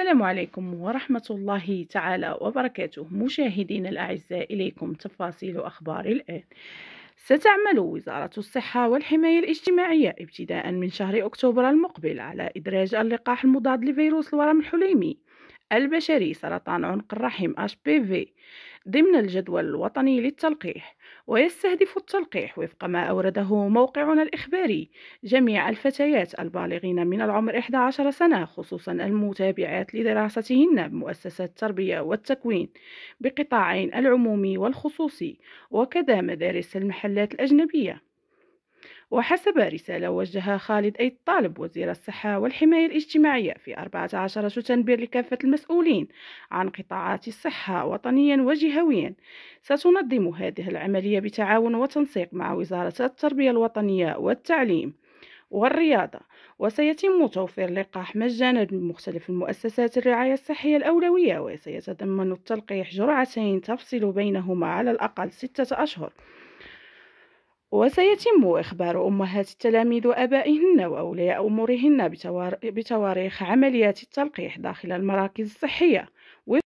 السلام عليكم ورحمة الله تعالى وبركاته مشاهدين الأعزاء إليكم تفاصيل أخبار الآن ستعمل وزارة الصحة والحماية الاجتماعية ابتداء من شهر أكتوبر المقبل على إدراج اللقاح المضاد لفيروس الورم الحليمي البشري سرطان عنق الرحم HPV ضمن الجدول الوطني للتلقيح ويستهدف التلقيح وفق ما أورده موقعنا الإخباري جميع الفتيات البالغين من العمر 11 سنة خصوصا المتابعات لدراستهن بمؤسسة التربية والتكوين بقطاعين العمومي والخصوصي وكذا مدارس المحلات الأجنبية وحسب رسالة وجهها خالد أي طالب وزير الصحة والحماية الاجتماعية في 14 سبتمبر لكافة المسؤولين عن قطاعات الصحة وطنيا وجهويا ستنظم هذه العملية بتعاون وتنسيق مع وزارة التربية الوطنية والتعليم والرياضة وسيتم توفير لقاح مجانا بمختلف المؤسسات الرعاية الصحية الأولوية وسيتضمن التلقيح جرعتين تفصل بينهما على الأقل ستة أشهر وسيتم إخبار أمهات التلاميذ وأبائهن وأولياء أمورهن بتواريخ عمليات التلقيح داخل المراكز الصحية